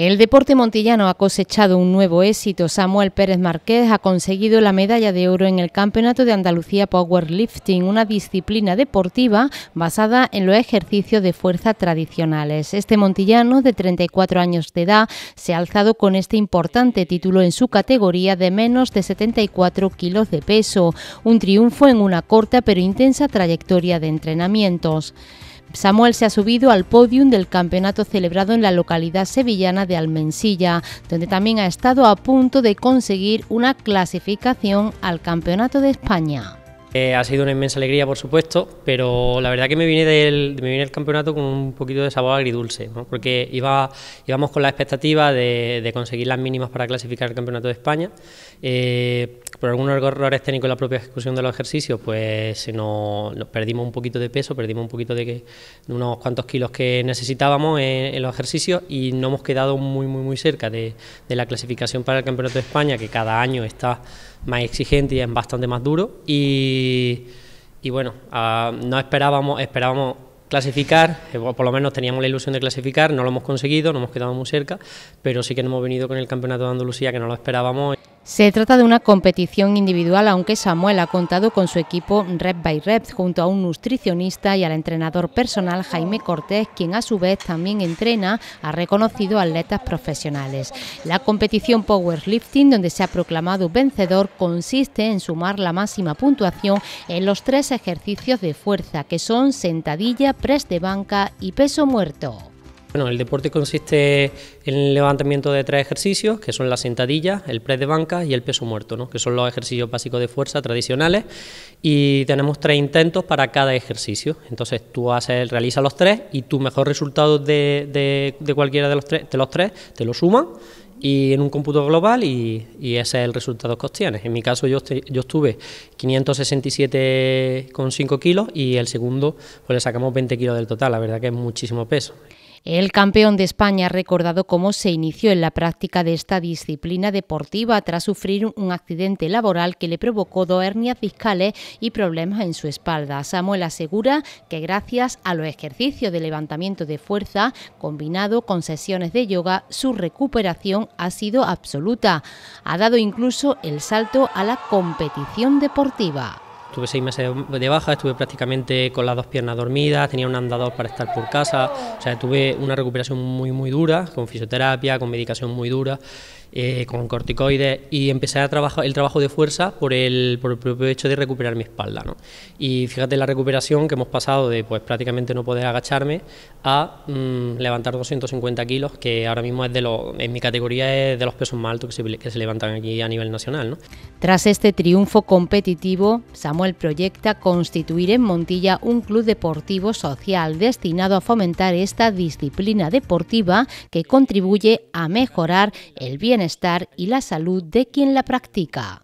El deporte montillano ha cosechado un nuevo éxito. Samuel Pérez Márquez ha conseguido la medalla de oro en el Campeonato de Andalucía Powerlifting, una disciplina deportiva basada en los ejercicios de fuerza tradicionales. Este montillano de 34 años de edad se ha alzado con este importante título en su categoría de menos de 74 kilos de peso, un triunfo en una corta pero intensa trayectoria de entrenamientos. Samuel se ha subido al podium del campeonato celebrado en la localidad sevillana de Almensilla, donde también ha estado a punto de conseguir una clasificación al Campeonato de España. Eh, ha sido una inmensa alegría, por supuesto, pero la verdad que me viene del, me vine campeonato con un poquito de sabor agridulce, porque iba, íbamos con la expectativa de, conseguir las mínimas para clasificar el campeonato de España. Eh, por algunos errores técnicos en la propia ejecución de los ejercicios, pues perdimos un poquito de peso, perdimos un poquito de, unos cuantos kilos que necesitábamos en, los ejercicios y no hemos quedado muy, muy, muy cerca de la clasificación para el campeonato de España, que cada año está más exigente y es bastante más duro. Y, y bueno, ah, no esperábamos, esperábamos clasificar, eh, por lo menos teníamos la ilusión de clasificar, no lo hemos conseguido, no hemos quedado muy cerca, pero sí que no hemos venido con el campeonato de Andalucía que no lo esperábamos se trata de una competición individual, aunque Samuel ha contado con su equipo Rep by Rep junto a un nutricionista y al entrenador personal Jaime Cortés, quien a su vez también entrena a reconocidos atletas profesionales. La competición Powerlifting, donde se ha proclamado vencedor, consiste en sumar la máxima puntuación en los tres ejercicios de fuerza, que son sentadilla, press de banca y peso muerto. Bueno, el deporte consiste en el levantamiento de tres ejercicios, que son la sentadilla, el press de banca y el peso muerto, ¿no? que son los ejercicios básicos de fuerza tradicionales. Y tenemos tres intentos para cada ejercicio. Entonces tú haces, realizas los tres y tu mejor resultado de, cualquiera de los, tres, de los tres te lo suman y en un cómputo global y, ese es el resultado que obtienes. En mi caso yo, yo estuve 567,5 kilos y el segundo pues le sacamos 20 kilos del total, la verdad que es muchísimo peso. El campeón de España ha recordado cómo se inició en la práctica de esta disciplina deportiva tras sufrir un accidente laboral que le provocó dos fiscales y problemas en su espalda. Samuel asegura que gracias a los ejercicios de levantamiento de fuerza combinado con sesiones de yoga, su recuperación ha sido absoluta. Ha dado incluso el salto a la competición deportiva. ...estuve seis meses de baja, estuve prácticamente con las dos piernas dormidas, tenía un andador para estar por casa, o sea, tuve una recuperación muy, muy dura, con fisioterapia, con medicación muy dura, eh, con corticoides, y empecé a trabajar el trabajo de fuerza por el, por el propio hecho de recuperar mi espalda. ¿no? Y fíjate la recuperación que hemos pasado de pues prácticamente no poder agacharme a mm, levantar 250 kilos, que ahora mismo es de los, en mi categoría es de los pesos más altos que se, que se levantan aquí a nivel nacional. ¿no? Tras este triunfo competitivo, el proyecto constituir en Montilla un club deportivo social destinado a fomentar esta disciplina deportiva que contribuye a mejorar el bienestar y la salud de quien la practica.